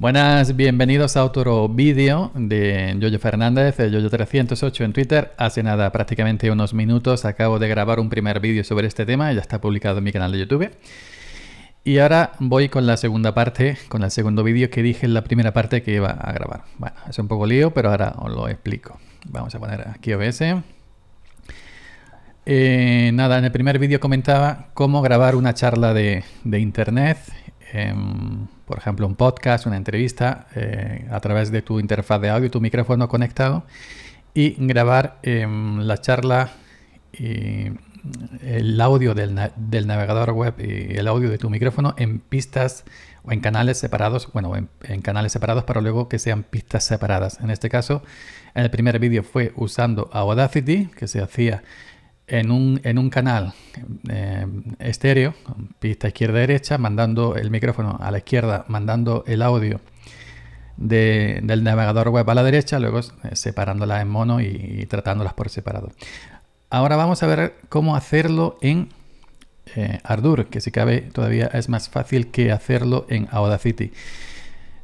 Buenas, bienvenidos a otro vídeo de Yoyo Fernández, de Yoyo308 en Twitter. Hace nada, prácticamente unos minutos, acabo de grabar un primer vídeo sobre este tema, ya está publicado en mi canal de YouTube. Y ahora voy con la segunda parte, con el segundo vídeo que dije en la primera parte que iba a grabar. Bueno, es un poco lío, pero ahora os lo explico. Vamos a poner aquí OBS. Eh, nada, en el primer vídeo comentaba cómo grabar una charla de internet Em, por ejemplo, un podcast, una entrevista, eh, a través de tu interfaz de audio y tu micrófono conectado, y grabar em, la charla y el audio del, navegador web y el audio de tu micrófono en pistas o en canales separados, bueno, en, canales separados para luego que sean pistas separadas. En este caso, en el primer vídeo fue usando Audacity, que se hacía en un, canal eh, estéreo, pista izquierda-derecha, mandando el micrófono a la izquierda, mandando el audio del navegador web a la derecha, luego eh, separándolas en mono y, tratándolas por separado. Ahora vamos a ver cómo hacerlo en eh, que si cabe todavía es más fácil que hacerlo en Audacity.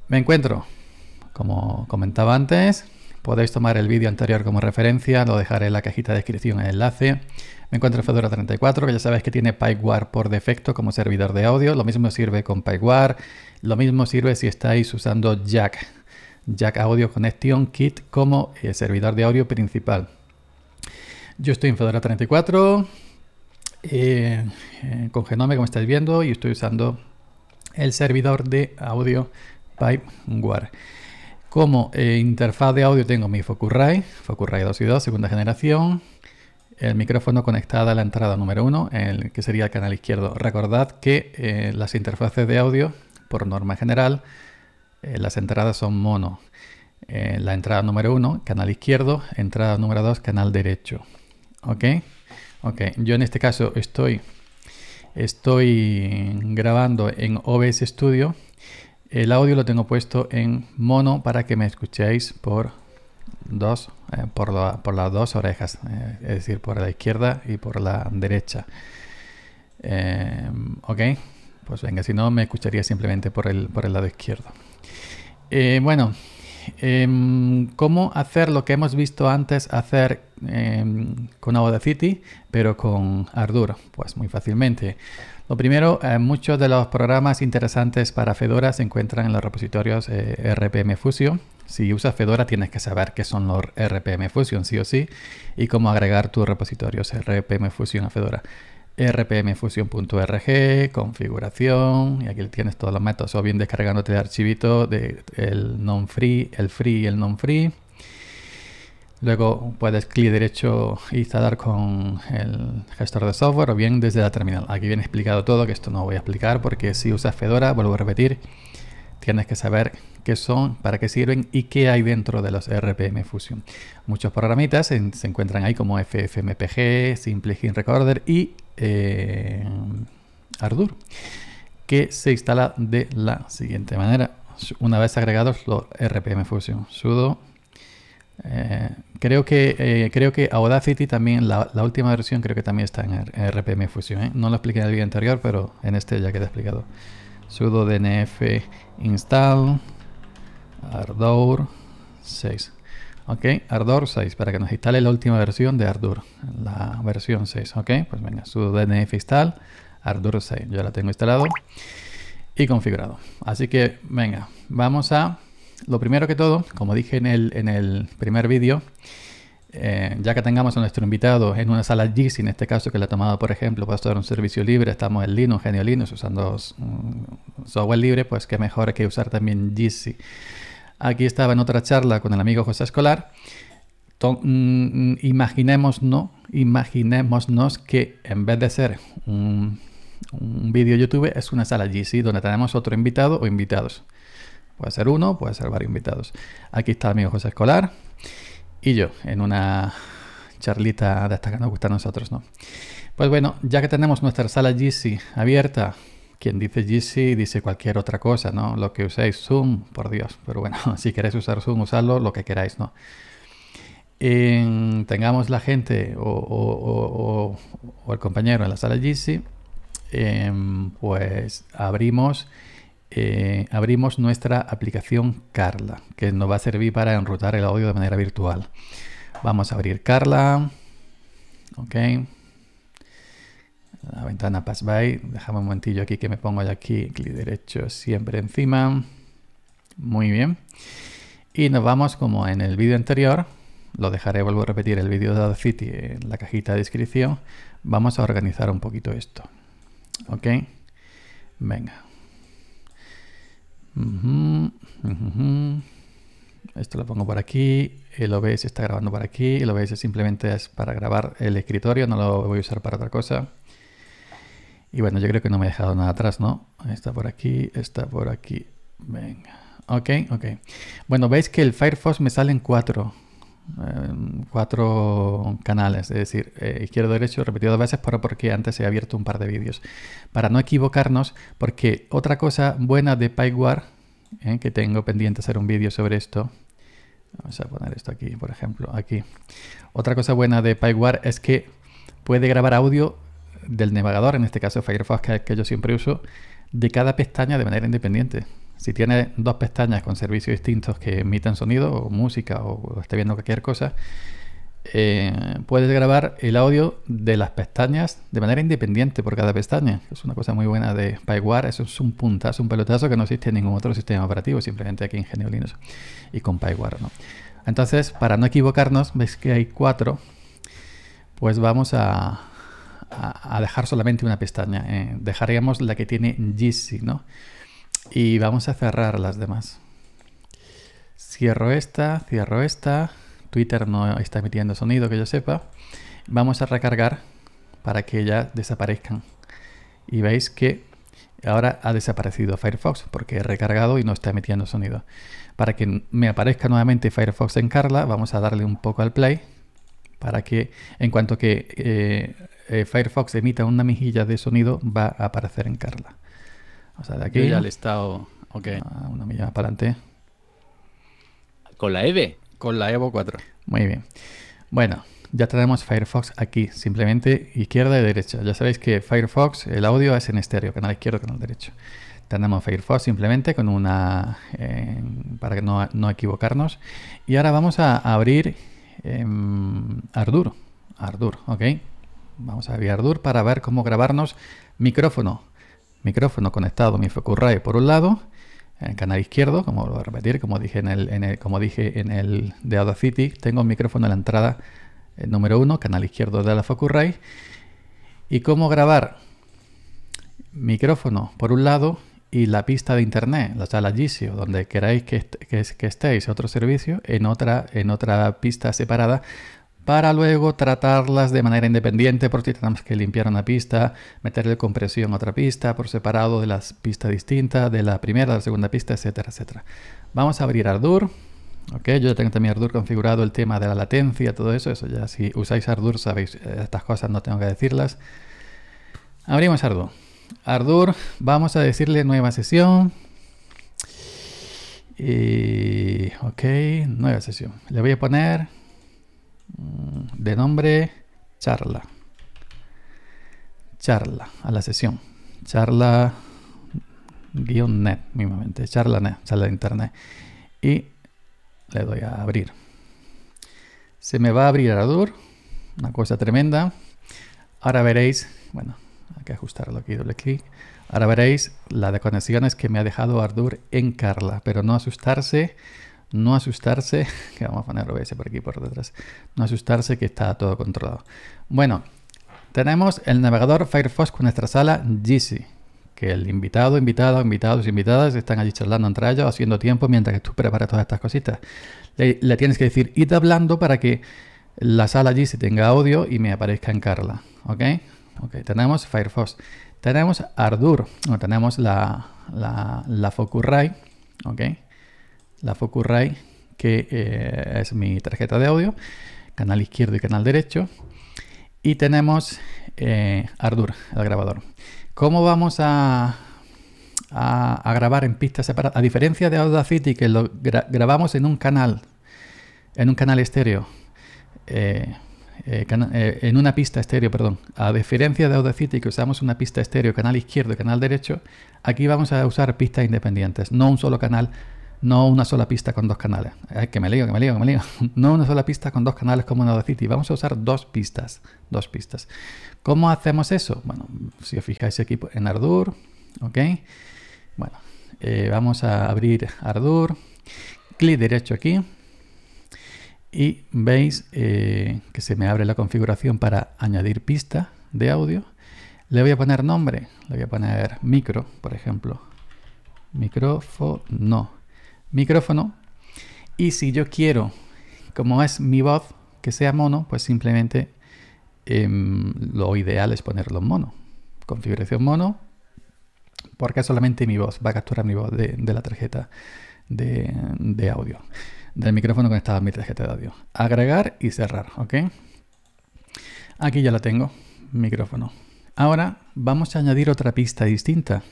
Me encuentro, como comentaba antes, Podéis tomar el vídeo anterior como referencia, lo dejaré en la cajita de descripción el enlace. Me encuentro en Fedora 34, que ya sabéis que tiene PipeWire por defecto como servidor de audio. Lo mismo sirve con PipeWire, lo mismo sirve si estáis usando Jack, Jack Audio Connection Kit como eh, servidor de audio principal. Yo estoy en Fedora 34, eh, eh, con Genome como estáis viendo, y estoy usando el servidor de audio PipeWire. Como eh, interfaz de audio tengo mi Focusrite, Focusrite 2 y 2, segunda generación, el micrófono conectado a la entrada número 1, que sería el canal izquierdo. Recordad que eh, las interfaces de audio, por norma general, eh, las entradas son mono. la entrada número 1, canal izquierdo, entrada número 2, canal derecho. ¿Ok? yo en este caso estoy, estoy grabando en OBS Studio el audio lo tengo puesto en mono para que me escuchéis por dos, eh, por, las dos orejas, eh, es decir, por la izquierda y por la derecha. Eh, ok, pues venga, si no me escucharía simplemente por el, por el lado izquierdo. bueno, em, ¿cómo hacer lo que hemos visto antes hacer em, con Audacity, pero con Ardour? Pues muy fácilmente. Lo primero, eh, muchos de los programas interesantes para Fedora se encuentran en los repositorios eh, RPM Fusion. Si usas Fedora tienes que saber qué son los RPM Fusion, sí o sí, y cómo agregar tus repositorios eh, RPM Fusion a Fedora. rpmfusion.org, configuración, y aquí tienes todos los métodos, o bien descargándote de archivito del el non-free, el free y el non-free. Luego puedes clic derecho e instalar con el gestor de software o bien desde la terminal. Aquí viene explicado todo, que esto no voy a explicar porque si usas Fedora, vuelvo a repetir, tienes que saber qué son, para qué sirven y qué hay dentro de los RPM Fusion. Muchos programitas se, encuentran ahí como FFmpg, Simple Game Recorder y eh, Ardour, que se instala de la siguiente manera. Una vez agregados los RPM Fusion, sudo eh, creo, que, eh, creo que Audacity también, la, última versión creo que también está en, RPM Fusion. ¿eh? No lo expliqué en el vídeo anterior, pero en este ya queda explicado. sudo dnf install ardor 6. Ok, ardor 6, para que nos instale la última versión de ardor, la versión 6. Ok, pues venga, sudo dnf install ardor 6. Yo la tengo instalado y configurado. Así que venga, vamos a lo primero que todo, como dije en el, primer vídeo, eh, ya que tengamos a nuestro invitado en una sala GIS, en este caso que la tomado por ejemplo, para hacer un servicio libre, estamos en Linux, Genio Linux, usando mm, software libre, pues qué mejor que usar también GIS. Aquí estaba en otra charla con el amigo José Escolar. Mm, mm, imaginémonos que en vez de ser un, un vídeo YouTube, es una sala GC donde tenemos otro invitado o invitados. Puede ser uno, puede ser varios invitados. Aquí está mi amigo José Escolar y yo en una charlita de esta que nos gusta a nosotros, ¿no? Pues bueno, ya que tenemos nuestra sala GC abierta, quien dice GC dice cualquier otra cosa, ¿no? Lo que uséis, Zoom, por Dios. Pero bueno, si queréis usar Zoom, usadlo, lo que queráis, ¿no? tengamos la gente o, el compañero en la sala GC, em, pues abrimos eh, abrimos nuestra aplicación Carla, que nos va a servir para enrutar el audio de manera virtual. Vamos a abrir Carla. Ok. La ventana Pass By. Déjame un momentillo aquí que me pongo ya aquí, clic derecho siempre encima. Muy bien. Y nos vamos como en el vídeo anterior, lo dejaré, vuelvo a repetir, el vídeo de Audacity en la cajita de descripción. Vamos a organizar un poquito esto. ¿Ok? Venga. Esto lo pongo por aquí, el OBS está grabando por aquí, el OBS simplemente es para grabar el escritorio, no lo voy a usar para otra cosa. Y bueno, yo creo que no me he dejado nada atrás, ¿no? Está por aquí, está por aquí. Venga. Ok, ok. Bueno, veis que el Firefox me salen cuatro. Eh, cuatro canales, es decir, eh, izquierdo-derecho repetido dos veces, pero porque antes he abierto un par de vídeos. Para no equivocarnos, porque otra cosa buena de PyWare, eh, que tengo pendiente hacer un vídeo sobre esto, vamos a poner esto aquí, por ejemplo, aquí. Otra cosa buena de PyWare es que puede grabar audio del navegador, en este caso Firefox, que, que yo siempre uso, de cada pestaña de manera independiente. Si tiene dos pestañas con servicios distintos que emiten sonido o música o, esté viendo cualquier cosa, eh, puedes grabar el audio de las pestañas de manera independiente por cada pestaña. Es una cosa muy buena de PyWare. Eso es un puntazo, un pelotazo que no existe en ningún otro sistema operativo, simplemente aquí en Genio Linux y con PyWare. ¿no? Entonces, para no equivocarnos, ves que hay cuatro, pues vamos a, dejar solamente una pestaña. Eh, dejaríamos la que tiene GC, ¿no? y vamos a cerrar las demás. Cierro esta, cierro esta. Twitter no está emitiendo sonido que yo sepa. Vamos a recargar para que ya desaparezcan. Y veis que ahora ha desaparecido Firefox porque he recargado y no está emitiendo sonido. Para que me aparezca nuevamente Firefox en Carla, vamos a darle un poco al play para que en cuanto que eh, eh, Firefox emita una mejilla de sonido va a aparecer en Carla. O sea, de aquí. ya estado. Ok. Ah, una milla para adelante. ¿Con la EVE? Con la Evo 4. Muy bien. Bueno, ya tenemos Firefox aquí, simplemente izquierda y derecha. Ya sabéis que Firefox, el audio es en estéreo, canal izquierdo, canal derecho. Tenemos Firefox simplemente con una. Eh, para no, no equivocarnos. Y ahora vamos a abrir em, Arduro. Ardour. ok. Vamos a abrir Ardour para ver cómo grabarnos micrófono micrófono conectado a mi Focusrite por un lado, en el canal izquierdo, como lo voy a repetir, como dije en el, en el, como dije en el de Audacity, tengo un micrófono en la entrada eh, número 1, canal izquierdo de la Focusrite. Y cómo grabar micrófono por un lado y la pista de internet, la sala la donde queráis que, que, estéis, otro servicio, en otra, en otra pista separada para luego tratarlas de manera independiente porque tenemos que limpiar una pista, meterle compresión a otra pista por separado de las pistas distintas, de la primera, de la segunda pista, etcétera, etcétera. Vamos a abrir Ardour. Ok, yo ya tengo también Ardour configurado el tema de la latencia, todo eso, eso ya si usáis Ardour sabéis, eh, estas cosas no tengo que decirlas. Abrimos Ardour. Ardour, vamos a decirle nueva sesión. Y, ok, nueva sesión. Le voy a poner de nombre charla. Charla a la sesión. Charla guión net, mismamente. Charla net, charla de internet. Y le doy a abrir. Se me va a abrir Ardur, Una cosa tremenda. Ahora veréis, bueno, hay que ajustarlo aquí, doble clic. Ahora veréis la de conexiones que me ha dejado Ardur en Carla, pero no asustarse no asustarse, que vamos a poner OBS por aquí por detrás, no asustarse que está todo controlado. Bueno, tenemos el navegador Firefox con nuestra sala GC, que el invitado, invitado, invitados, invitadas están allí charlando entre ellos, haciendo tiempo mientras que tú preparas todas estas cositas. Le, tienes que decir, id hablando para que la sala GC tenga audio y me aparezca en Carla, ¿ok? Ok, tenemos Firefox. Tenemos Ardour, no tenemos la, la, la ¿ok? la Focusrite, que eh, es mi tarjeta de audio, canal izquierdo y canal derecho. Y tenemos eh, el grabador. ¿Cómo vamos a, grabar en pistas separadas? A diferencia de Audacity, que lo grabamos en un canal, en un canal estéreo. Eh, eh, en una pista estéreo, perdón. A diferencia de Audacity, que usamos una pista estéreo, canal izquierdo y canal derecho, aquí vamos a usar pistas independientes, no un solo canal no una sola pista con dos canales. Ay, que me lío, que me lío, que me lío. No una sola pista con dos canales como en Audacity. Vamos a usar dos pistas. Dos pistas. ¿Cómo hacemos eso? Bueno, si os fijáis aquí en Ardour, ¿ok? Bueno, eh, vamos a abrir Ardour. Clic derecho aquí. Y veis eh, que se me abre la configuración para añadir pista de audio. Le voy a poner nombre. Le voy a poner micro, por ejemplo. Micrófono micrófono. Y si yo quiero, como es mi voz, que sea mono, pues simplemente em, lo ideal es ponerlo en mono. Configuración mono, porque solamente mi voz va a capturar mi voz de, la tarjeta de, audio, del micrófono conectado a mi tarjeta de audio. Agregar y cerrar, ¿ok? Aquí ya la tengo, micrófono. Ahora vamos a añadir otra pista distinta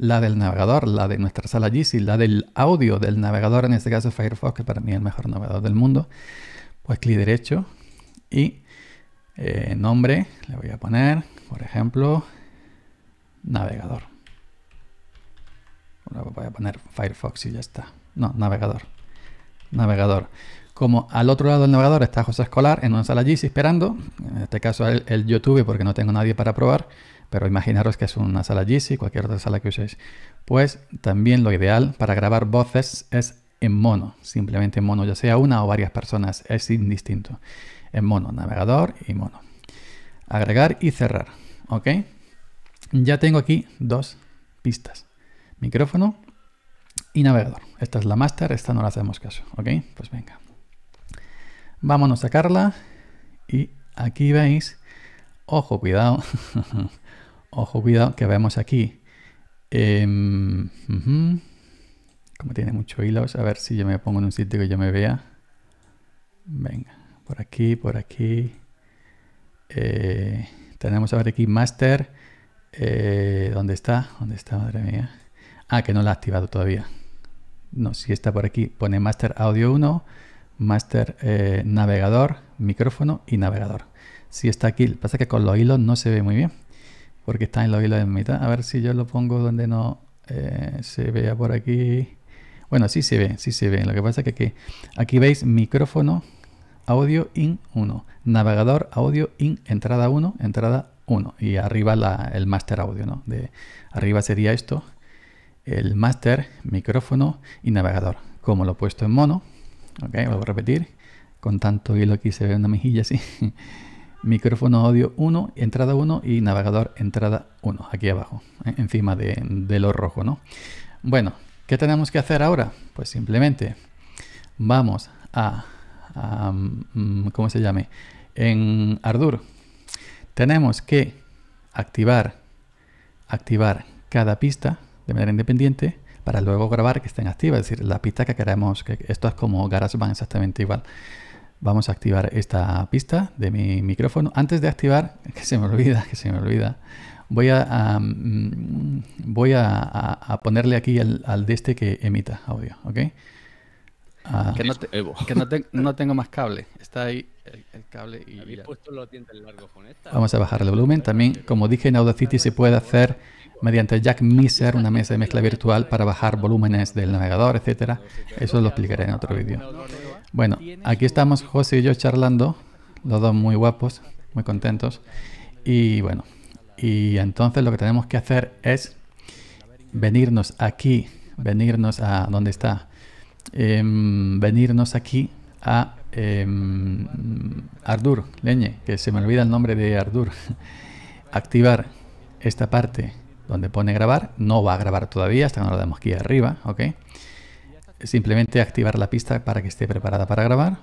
la del navegador, la de nuestra sala GC, la del audio del navegador, en este caso Firefox, que para mí es el mejor navegador del mundo, pues clic derecho y eh, nombre, le voy a poner, por ejemplo, navegador. voy a poner Firefox y ya está. No, navegador. Navegador. Como al otro lado del navegador está José Escolar en una sala GC esperando, en este caso el YouTube porque no tengo nadie para probar, pero imaginaros que es una sala GC, cualquier otra sala que uséis. Pues también lo ideal para grabar voces es en mono, simplemente en mono, ya sea una o varias personas, es indistinto. En mono, navegador y mono. Agregar y cerrar, ¿ok? Ya tengo aquí dos pistas, micrófono y navegador. Esta es la master, esta no la hacemos caso, ¿ok? Pues venga. Vámonos a sacarla y aquí veis, ojo, cuidado, Ojo, cuidado, que vemos aquí. Em, Como tiene muchos hilos, a ver si yo me pongo en un sitio que yo me vea. Venga, por aquí, por aquí. Eh, tenemos a ver aquí master. Eh, ¿Dónde está? ¿Dónde está? Madre mía. Ah, que no la ha activado todavía. No, si está por aquí, pone master audio 1, master eh, navegador, micrófono y navegador. Si está aquí, pasa que con los hilos no se ve muy bien porque está en la hilos de mitad. A ver si yo lo pongo donde no eh, se vea por aquí. Bueno, sí se ve, sí se ve. Lo que pasa es que aquí, veis micrófono, audio in 1, navegador, audio in, entrada 1, entrada 1. Y arriba el master audio, ¿no? De, arriba sería esto, el master, micrófono y navegador. Como lo he puesto en mono, ok, voy a repetir, con tanto hilo aquí se ve una mejilla así. micrófono audio 1, entrada 1 y navegador entrada 1, aquí abajo, encima de, lo rojo, ¿no? Bueno, ¿qué tenemos que hacer ahora? Pues simplemente vamos a, mm, ¿cómo se llame? En Ardour tenemos que activar, activar cada pista de manera independiente para luego grabar que estén activas, es decir, la pista que queremos, que esto es como van exactamente igual. Vamos a activar esta pista de mi micrófono. Antes de activar, que se me olvida, que se me olvida, voy a, mm, voy a, ponerle aquí al, de este que emita audio, ah, que, eh, no, tengo más cable. Está ahí el, cable y Puesto con Vamos a bajar el volumen. También, como dije, en Audacity se puede hacer mediante Jack Miser una mesa de mezcla virtual para bajar volúmenes del navegador, etcétera. Eso lo explicaré en otro vídeo. Bueno, aquí estamos José y yo charlando, los dos muy guapos, muy contentos. Y bueno, y entonces lo que tenemos que hacer es venirnos aquí, venirnos a donde está, em, venirnos aquí a em, Ardur, leñe, que se me olvida el nombre de Ardur. Activar esta parte donde pone grabar, no va a grabar todavía hasta que no lo demos aquí arriba, ¿ok? simplemente activar la pista para que esté preparada para grabar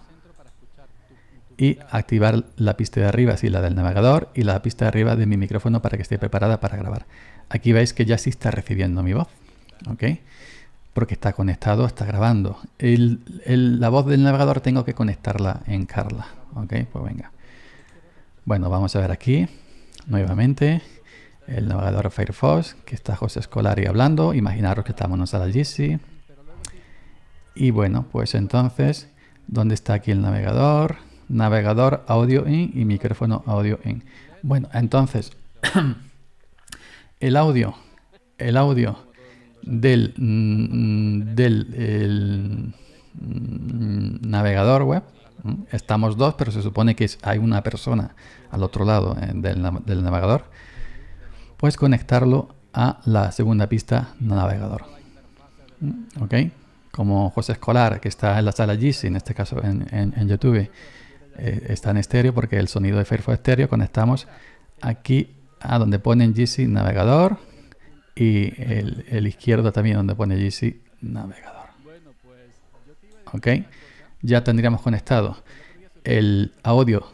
y activar la pista de arriba, sí, la del navegador y la pista de arriba de mi micrófono para que esté preparada para grabar. Aquí veis que ya sí está recibiendo mi voz, ¿ok? Porque está conectado, está grabando. la voz del navegador tengo que conectarla en Carla, ¿ok? Pues venga. Bueno, vamos a ver aquí, nuevamente, el navegador Firefox, que está José Escolari hablando. Imaginaros que estamos en la sala y bueno, pues entonces, ¿dónde está aquí el navegador? Navegador audio in y micrófono audio in. Bueno, entonces, el audio, el audio del, mm, mm, navegador web, mm, estamos dos, pero se supone que hay una persona al otro lado eh, del, navegador, pues conectarlo a la segunda pista navegador. ¿Ok? como José Escolar, que está en la sala GC en este caso en, YouTube, eh, está en estéreo porque el sonido de Firefox estéreo conectamos aquí a donde ponen GC navegador y el, izquierdo también donde pone GC navegador. Ok, ya tendríamos conectado el audio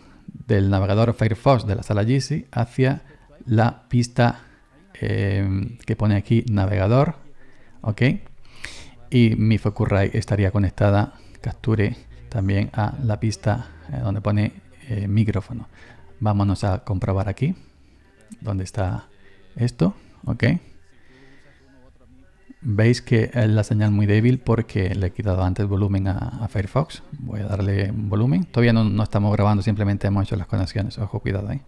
del navegador Firefox de la sala GC hacia la pista eh, que pone aquí navegador. ok y mi Focusrite estaría conectada, capture también a la pista eh, donde pone eh, micrófono. Vámonos a comprobar aquí dónde está esto, ok. Veis que es la señal muy débil porque le he quitado antes volumen a, Firefox. Voy a darle volumen. Todavía no, estamos grabando, simplemente hemos hecho las conexiones. Ojo, cuidado ahí.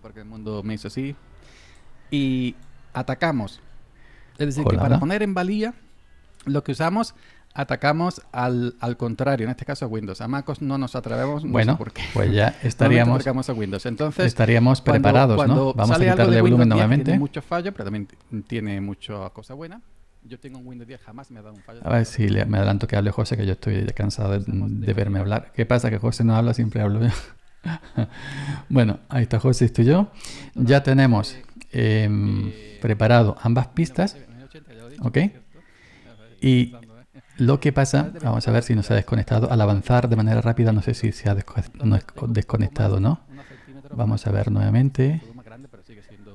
porque el mundo me hizo así. Y atacamos. Es decir, que para poner en valía lo que usamos atacamos al, al, contrario, en este caso a Windows. A MacOS no nos atrevemos, no bueno, sé por qué. Pues ya estaríamos. atacamos a Windows. Entonces, estaríamos preparados, ¿no? Vamos a quitarle de volumen nuevamente. Tiene muchos fallos, pero también tiene muchas cosas buenas. Yo tengo un Windows 10, jamás me ha dado un fallo. A ver si me adelanto que hable José, que yo estoy cansado de, verme hablar. ¿Qué pasa? Que José no habla, siempre hablo yo. bueno, ahí está José, estoy yo. Ya tenemos em, eh, preparado ambas pistas. ¿Ok? Y lo que pasa, vamos a ver si nos ha desconectado. Al avanzar de manera rápida, no sé si se ha desconectado no. Vamos a ver nuevamente.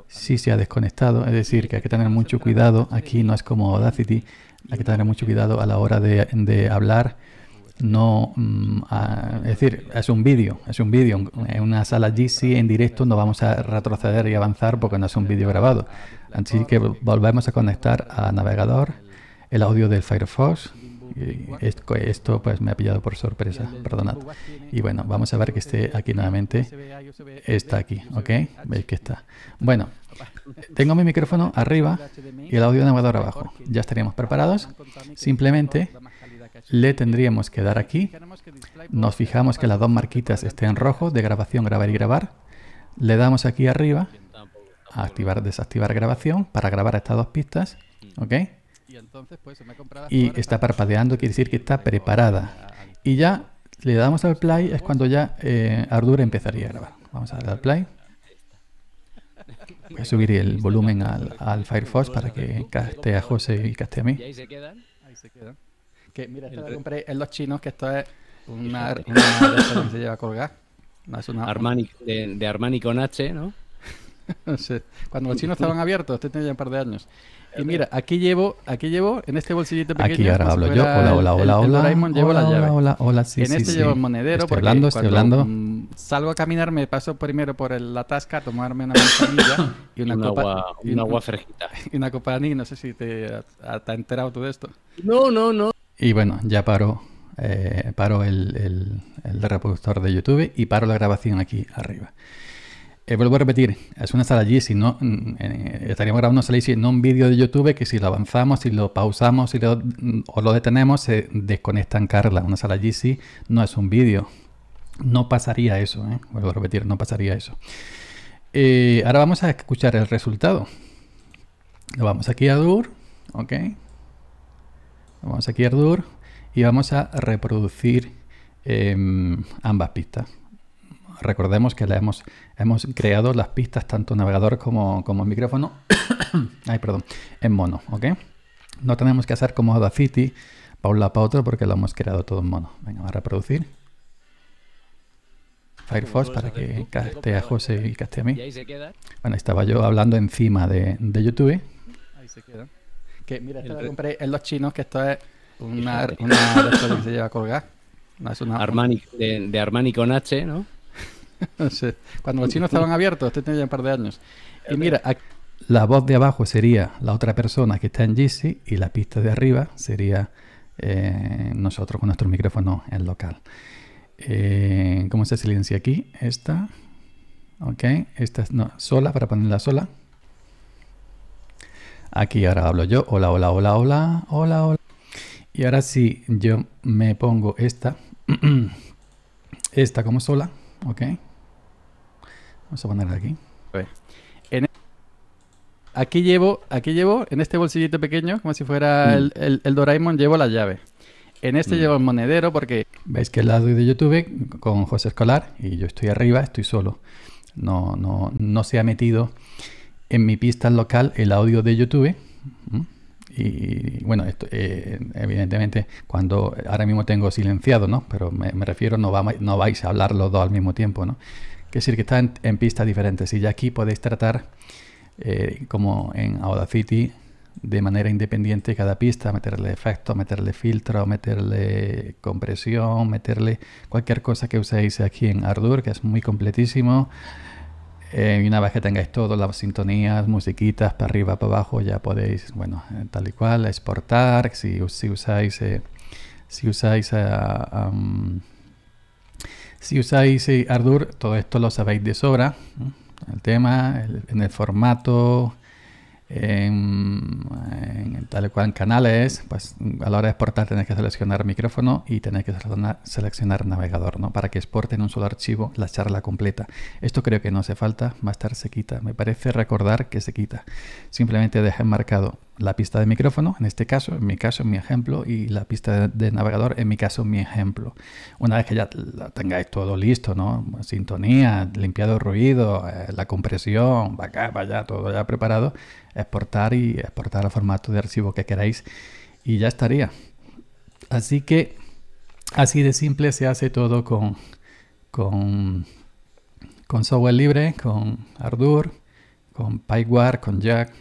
Sí se ha desconectado, es decir, que hay que tener mucho cuidado. Aquí no es como Audacity, hay que tener mucho cuidado a la hora de, hablar. No, mm, es decir, es un vídeo, es un vídeo. En una sala GC en directo no vamos a retroceder y avanzar porque no es un vídeo grabado. Así que volvemos a conectar a navegador el audio del Firefox. esto, pues me ha pillado por sorpresa, perdonad. Y bueno, vamos a ver que esté aquí nuevamente. Está aquí, ¿ok? Veis que está. Bueno, tengo mi micrófono arriba y el audio navegador abajo. Ya estaríamos preparados. Simplemente le tendríamos que dar aquí. Nos fijamos que las dos marquitas estén en rojo de grabación, grabar y grabar. Le damos aquí arriba a activar, desactivar grabación para grabar estas dos pistas. ¿Ok? Y, pues, está parpadeando, quiere decir que está preparada. Y ya le damos al play, es cuando ya eh, empezaría a grabar. Vamos a darle al play. Voy a subir el volumen al, al Firefox para que caste a José y caste a mí. ahí se quedan. Ahí se quedan. Que mira, esto lo compré en los chinos, que esto es una, una que se lleva a colgar. de, de Armani con H, ¿no? no sé. Cuando los chinos estaban abiertos, este tenía un par de años. Y mira, aquí llevo, aquí llevo, en este bolsillito pequeño. Aquí ahora pues, hablo yo. Hola, hola, hola, hola. llevo hola, la Hola, hola, sí, En este llevo el monedero. Estoy porque hablando, estoy hablando. Mm, salgo a caminar, me paso primero por la tasca a tomarme una manzanilla y una, copa. Agua, y una, agua fresquita. Y una copa de anís, no sé si te, has enterado tú de esto. No, no, no. Y bueno, ya paro, Eh, paro el, el, el reproductor de YouTube y paro la grabación aquí arriba. Eh, vuelvo a repetir, es una sala GC, no, mm, eh, estaríamos grabando una sala allí, no un vídeo de YouTube que si lo avanzamos, si lo pausamos si lo, mm, o lo detenemos, se desconecta en Carla. Una sala GC no es un vídeo. No pasaría eso, ¿eh? vuelvo a repetir, no pasaría eso. ahora vamos a escuchar el resultado. Lo Vamos aquí a DUR, ok. Vamos aquí a DUR y vamos a reproducir em, ambas pistas. Recordemos que le hemos, hemos creado las pistas, tanto navegador como, como micrófono, ay, perdón, en mono, ¿ok? No tenemos que hacer como Audacity, Paula para otro, porque lo hemos creado todo en mono. Venga, a reproducir. Firefox para que caste a José y caste a mí. Bueno, estaba yo hablando encima de, YouTube. Que mira, esto lo compré en los chinos, que esto es una, una se lleva a colgar. es una, de, de, Armani con H, ¿no? Cuando los chinos estaban abiertos, este tenía ya un par de años. Y mira, la voz de abajo sería la otra persona que está en Yeezy y la pista de arriba sería eh, nosotros con nuestro micrófono en local. Eh, ¿Cómo se silencia aquí? Esta. Ok, esta es sola para ponerla sola. Aquí ahora hablo yo. Hola, hola, hola, hola, hola, hola. Y ahora si yo me pongo esta, esta como sola, ok. Vamos a ponerla aquí. E- aquí llevo, aquí llevo, en este bolsillito pequeño, como si fuera mm. el, el, Doraemon, llevo la llave. En este mm. llevo el monedero porque... Veis que el lado de YouTube con José Escolar y yo estoy arriba, estoy solo. No, no, se ha metido en mi pista local el audio de YouTube. Y bueno, esto, eh, evidentemente cuando ahora mismo tengo silenciado, ¿no? Pero me, refiero, no, va, no vais a hablar los dos al mismo tiempo, ¿no? que decir, que están en, pistas diferentes. Y ya aquí podéis tratar, eh, como en Audacity, de manera independiente cada pista, meterle efecto meterle filtro, meterle compresión, meterle cualquier cosa que uséis aquí en Ardour, que es muy completísimo. Eh, y una vez que tengáis todas las sintonías, musiquitas, para arriba, para abajo, ya podéis, bueno, eh, tal y cual, exportar. Si, si usáis, si usáis si usáis Ardour, todo esto lo sabéis de sobra. El tema, en el formato, en, en, tal cual canales, pues a la hora de exportar tenéis que seleccionar micrófono y tenéis que seleccionar, navegador, ¿no? Para que exporte en un solo archivo la charla completa. Esto creo que no hace falta, a estar se quita. Me parece recordar que se quita. Simplemente dejen marcado la pista de micrófono, en este caso, en mi caso, en mi ejemplo, y la pista de, navegador, en mi caso, en mi ejemplo. Una vez que ya tengáis todo listo, ¿no? Sintonía, limpiado el ruido, eh, la compresión, va acá, va allá, todo ya preparado, exportar y exportar al formato de archivo que queráis y ya estaría. Así que así de simple se hace todo con, con, software libre, con Ardour, con PyWare, con Jack,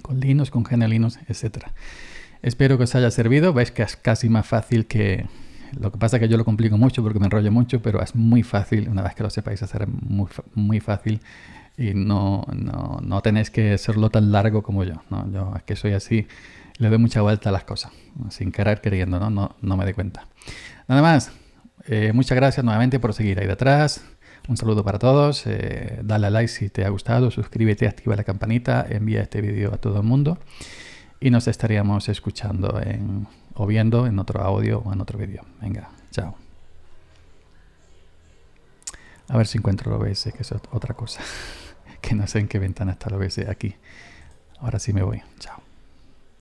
con linos, con GeneLinus, etc. Espero que os haya servido. Veis que es casi más fácil que... Lo que pasa es que yo lo complico mucho porque me enrollo mucho, pero es muy fácil, una vez que lo sepáis hacer, es muy, fácil y no, tenéis que serlo tan largo como yo. Yo es que soy así, le doy mucha vuelta a las cosas, sin querer queriendo, no, no, no me doy cuenta. Nada más, eh, muchas gracias nuevamente por seguir ahí detrás. Un saludo para todos, eh, dale a like si te ha gustado, suscríbete, activa la campanita, envía este vídeo a todo el mundo y nos estaríamos escuchando o viendo en otro audio o en otro vídeo. Venga, chao. A ver si encuentro lo OBS, que es otra cosa. que no sé en qué ventana está lo OBS aquí. Ahora sí me voy. Chao.